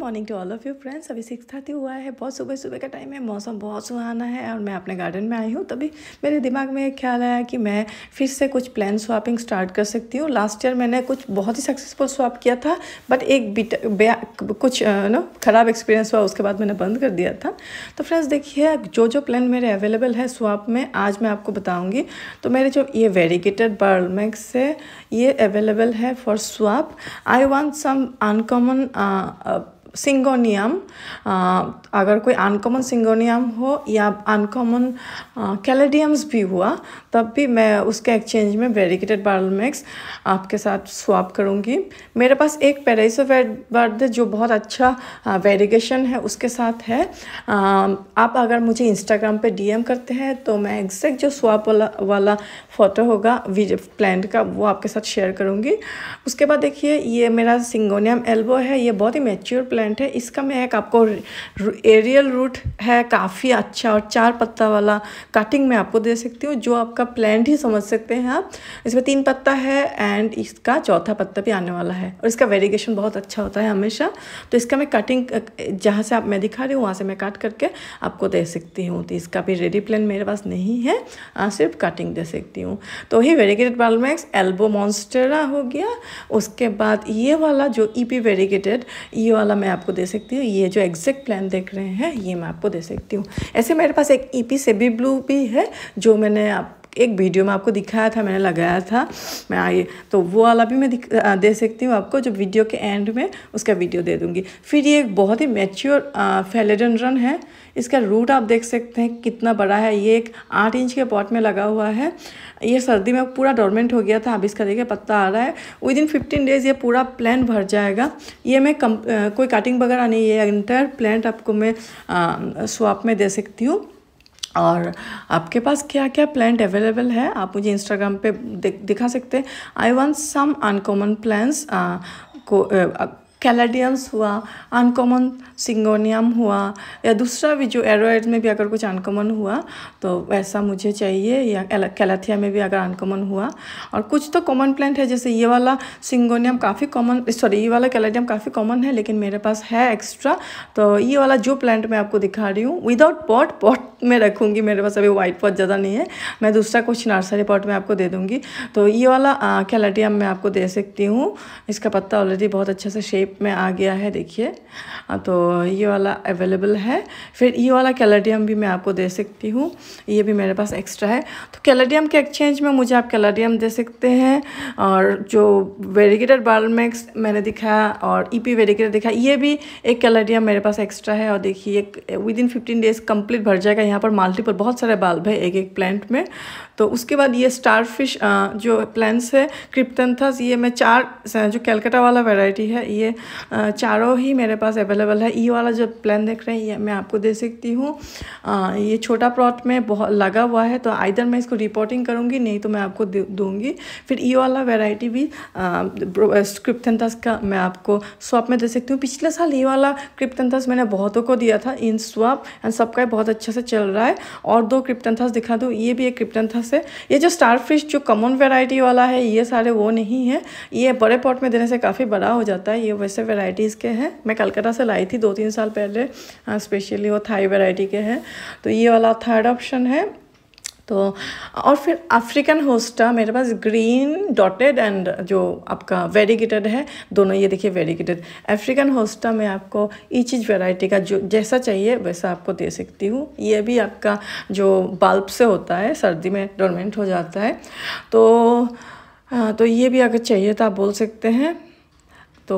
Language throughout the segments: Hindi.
morning to all of you friends अभी सिक्स थर्टी हुआ है बहुत सुबह सुबह का टाइम है मौसम बहुत सुहाना है और मैं अपने गार्डन में आई हूँ तभी मेरे दिमाग में एक ख्याल आया कि मैं फिर से कुछ प्लान स्वापिंग स्टार्ट कर सकती हूँ लास्ट ईयर मैंने कुछ बहुत ही सक्सेसफुल स्वाप किया था बट एक बिट कुछ नो ख़राब एक्सपीरियंस हुआ उसके बाद मैंने बंद कर दिया था तो फ्रेंड्स देखिए जो जो प्लान मेरे अवेलेबल है स्वाप में आज मैं आपको बताऊँगी तो मेरे जो ये वेरीगेटेड बर्लमैक्स है ये अवेलेबल है for swap I want some uncommon syngonium अगर कोई अनकॉमन सिंगोनियम हो या अनकॉमन कैलेडियम्स भी हुआ तब भी मैं उसके एक्सचेंज में वेरिकेटेड बारल मिक्स आपके साथ स्वाप करूँगी मेरे पास एक पेराइसोवेड वर्ड जो बहुत अच्छा वेरिगेशन है उसके साथ है आ, आप अगर मुझे इंस्टाग्राम पे डीएम करते हैं तो मैं एग्जैक्ट जो स्वाप वाला वाला फ़ोटो होगा प्लांट का वो आपके साथ शेयर करूँगी उसके बाद देखिए ये मेरा सिंगोनियम एल्बो है ये बहुत ही मेच्योर प्लान प्लांट है इसका मैं एक आपको एरियल रूट है काफ़ी अच्छा और चार पत्ता वाला कटिंग मैं आपको दे सकती हूँ जो आपका प्लांट ही समझ सकते हैं आप इसमें तीन पत्ता है एंड इसका चौथा पत्ता भी आने वाला है और इसका वेरिएशन बहुत अच्छा होता है हमेशा तो इसका मैं कटिंग जहाँ से आप मैं दिखा रही हूँ वहाँ से मैं काट करके आपको दे सकती हूँ तो इसका भी रेडी प्लान मेरे पास नहीं है हाँ, सिर्फ कटिंग दे सकती हूँ तो ही वेरीगेटेड बालमैक्स एल्बो मॉन्स्टेरा हो गया उसके बाद ये वाला जो ई पी वेरीगेटेड ये वाला मैं आपको दे सकती हूँ ये जो एग्जैक्ट प्लान देख रहे हैं ये मैं आपको दे सकती हूँ ऐसे मेरे पास एक ईपी e सेबी ब्लू भी है जो मैंने आप एक वीडियो में आपको दिखाया था मैंने लगाया था मैं आइए तो वो वाला भी मैं दे सकती हूँ आपको जो वीडियो के एंड में उसका वीडियो दे दूँगी फिर ये एक बहुत ही मेच्योर फेलेडनड्रन है इसका रूट आप देख सकते हैं कितना बड़ा है ये एक आठ इंच के पॉट में लगा हुआ है ये सर्दी में पूरा डोरमेंट हो गया था अब इसका देखिए पत्ता आ रहा है विद इन फिफ्टीन डेज़ ये पूरा प्लान भर जाएगा ये मैं कम आ, कोई कटिंग वगैरह नहीं ये इंटायर प्लान आपको मैं स्वाप में दे सकती हूँ और आपके पास क्या क्या प्लान्ट अवेलेबल है आप मुझे इंस्टाग्राम पे दिखा सकते हैं I want some uncommon plants को uh, कैलाडियम्स हुआ अनकॉमन सिंगोनियम हुआ या दूसरा भी जो एरोइड में भी अगर कुछ अनकॉमन हुआ तो वैसा मुझे चाहिए या कैलाथिया में भी अगर अनकॉमन हुआ और कुछ तो कॉमन प्लांट है जैसे ये वाला सिंगोनियम काफ़ी कॉमन सॉरी ये वाला कैलाडियम काफ़ी कॉमन है लेकिन मेरे पास है एक्स्ट्रा तो ये वाला जो प्लांट मैं आपको दिखा रही हूँ विदाउट पॉट पॉट में रखूँगी मेरे पास अभी वाइट पॉट ज़्यादा नहीं है मैं दूसरा कुछ नर्सरी पॉट में आपको दे दूँगी तो ये वाला कैलाडियम मैं आपको दे सकती हूँ इसका पत्ता ऑलरेडी बहुत अच्छे से शेप शेप में आ गया है देखिए हाँ, तो ये वाला अवेलेबल है फिर ये वाला कैलेडियम भी मैं आपको दे सकती हूँ ये भी मेरे पास एक्स्ट्रा है तो कैलेडियम के एक्सचेंज में मुझे आप कैलेडियम दे सकते हैं और जो वेरिगेटेड बारमेक्स मैंने दिखाया और ई पी वेरीगेटेड दिखाया ये भी एक कैलेडियम मेरे पास एक्स्ट्रा है और देखिए within fifteen days complete भर जाएगा यहाँ पर मल्टीपल बहुत सारे बाल्ब है एक एक प्लांट में तो उसके बाद ये स्टारफिश जो प्लान्स है क्रिप्टनथस ये मैं चार जो कैलकाटा वाला वेराइटी है ये चारों ही मेरे पास अवेलेबल है ई वाला जो प्लान देख रहे हैं ये मैं आपको दे सकती हूँ ये छोटा प्लॉट में बहुत लगा हुआ है तो आइधर मैं इसको रिपोर्टिंग करूँगी नहीं तो मैं आपको दूँगी फिर ई वाला वेराइटी भी क्रिप्टनथस का मैं आपको स्वाप में दे सकती हूँ पिछले साल ई वाला क्रिप्टनथस मैंने बहुतों को दिया था इन स्वाप एंड सबका बहुत अच्छे से चल रहा है और दो क्रिप्टनथस दिखा दूँ ये भी एक क्रिप्टनथस है ये जो स्टार फिश जो कॉमन वेराइटी वाला है ये सारे वो नहीं है ये बड़े पॉट में देने से काफ़ी बड़ा हो जाता है ये से वेराइटीज़ के हैं मैं कलकत्ता से लाई थी दो तीन साल पहले स्पेशली हाँ, वो थाई वेराइटी के हैं तो ये वाला थर्ड ऑप्शन है तो और फिर अफ्रीकन होस्टा मेरे पास ग्रीन डॉटेड एंड जो आपका वेरीगेटेड है दोनों ये देखिए वेरीगेटेड अफ्रीकन होस्टा में आपको ई चीज़ वेराइटी का जो जैसा चाहिए वैसा आपको दे सकती हूँ ये भी आपका जो बल्ब से होता है सर्दी में डोरमेंट हो जाता है तो हाँ, तो ये भी अगर चाहिए तो आप बोल सकते हैं तो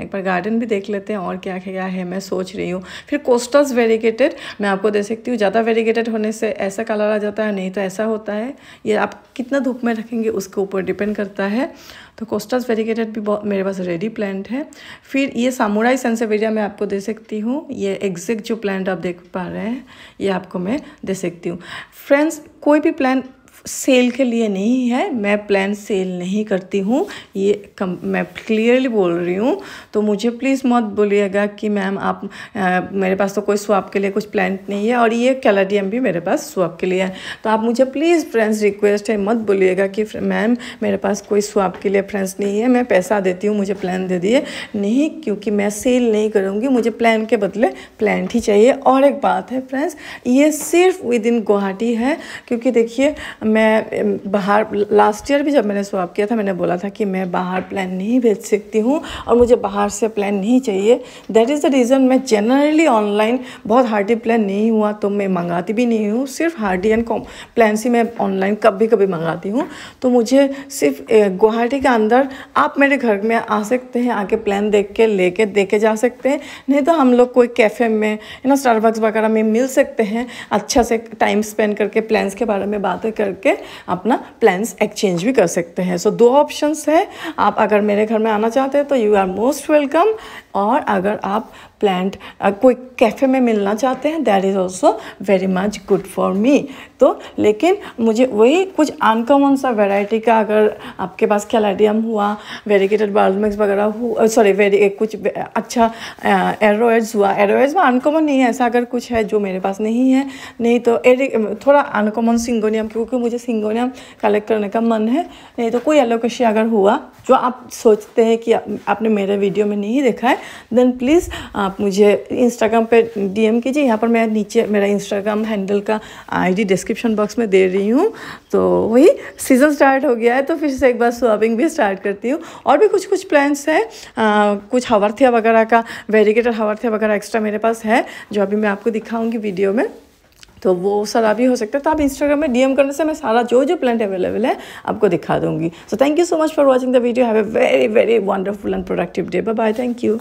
एक बार गार्डन भी देख लेते हैं और क्या क्या है मैं सोच रही हूँ फिर कोस्टल्स वेरीगेटेड मैं आपको दे सकती हूँ ज़्यादा वेरीगेटेड होने से ऐसा कलर आ जाता है नहीं तो ऐसा होता है ये आप कितना धूप में रखेंगे उसके ऊपर डिपेंड करता है तो कोस्टल्स वेरीगेटेड भी बहुत मेरे पास रेडी प्लांट है फिर ये सामुराई सेंसेवेरिया मैं आपको दे सकती हूँ ये एग्जैक्ट जो प्लांट आप देख पा रहे हैं ये आपको मैं दे सकती हूँ फ्रेंड्स कोई भी प्लांट सेल के लिए नहीं है मैं प्लान सेल नहीं करती हूँ ये कम, मैं क्लियरली बोल रही हूँ तो मुझे प्लीज़ मत बोलिएगा कि मैम आप आ, मेरे पास तो कोई स्वाप के लिए कुछ प्लान नहीं है और ये कैलाडियम भी मेरे पास स्वाप के लिए है तो आप मुझे प्लीज़ फ्रेंड्स रिक्वेस्ट है मत बोलिएगा कि मैम मेरे पास कोई स्वाप के लिए फ्रेंड्स नहीं है मैं पैसा देती हूँ मुझे प्लान दे दिए नहीं क्योंकि मैं सेल नहीं करूँगी मुझे प्लान के बदले प्लान ही चाहिए और एक बात है फ्रेंड्स ये सिर्फ विद इन गुवाहाटी है क्योंकि देखिए मैं बाहर लास्ट ईयर भी जब मैंने स्वाप किया था मैंने बोला था कि मैं बाहर प्लान नहीं भेज सकती हूँ और मुझे बाहर से प्लान नहीं चाहिए दैट इज़ द रीज़न मैं जनरली ऑनलाइन बहुत हार्डी प्लान नहीं हुआ तो मैं मंगाती भी नहीं हूँ सिर्फ हार्डी एंड कॉम प्लान से मैं ऑनलाइन कभी कभी मंगाती हूँ तो मुझे सिर्फ गुवाहाटी के अंदर आप मेरे घर में आ सकते हैं आके प्लान देख के ले कर दे के जा सकते हैं नहीं तो हम लोग कोई कैफ़े में ना स्टारबक्स वगैरह में मिल सकते हैं अच्छा से टाइम स्पेंड करके प्लान्स के बारे में बातें कर करके अपना प्लान्स एक्सचेंज भी कर सकते हैं सो so, दो ऑप्शंस है आप अगर मेरे घर में आना चाहते हैं तो यू आर मोस्ट वेलकम और अगर आप प्लांट कोई कैफ़े में मिलना चाहते हैं that is also very much good for me तो लेकिन मुझे वही कुछ अनकॉमन सा वैरायटी का अगर आपके पास कैलाडियम हुआ वेरीगेटेड बार्लमिक्स वगैरह अच्छा, हुआ सॉरी वेरी कुछ अच्छा एरोइड्स हुआ एरोइड्स में अनकॉमन नहीं है ऐसा अगर कुछ है जो मेरे पास नहीं है नहीं तो थोड़ा अनकॉमन सिंगोनियम क्योंकि मुझे मुझे सिंगोनियम कलेक्ट करने का मन है नहीं तो कोई एलोकेशिया अगर हुआ जो आप सोचते हैं कि आपने मेरे वीडियो में नहीं देखा है देन प्लीज़ आप मुझे इंस्टाग्राम पे डीएम कीजिए यहाँ पर मैं नीचे मेरा इंस्टाग्राम हैंडल का आईडी डिस्क्रिप्शन बॉक्स में दे रही हूँ तो वही सीज़न स्टार्ट हो गया है तो फिर से एक बार स्वाबिंग भी स्टार्ट करती हूँ और भी कुछ कुछ प्लान्स हैं कुछ हवर्थिया वगैरह का वेरीगेटेड हवर्थिया वगैरह एक्स्ट्रा मेरे पास है जो अभी मैं आपको दिखाऊँगी वीडियो में तो वो सारा भी हो सकता है तो आप इंस्टाग्राम में डीएम करने से मैं सारा जो जो प्लांट अवेलेबल है आपको दिखा दूंगी so thank you so much for watching the video have a very very wonderful and productive day bye thank you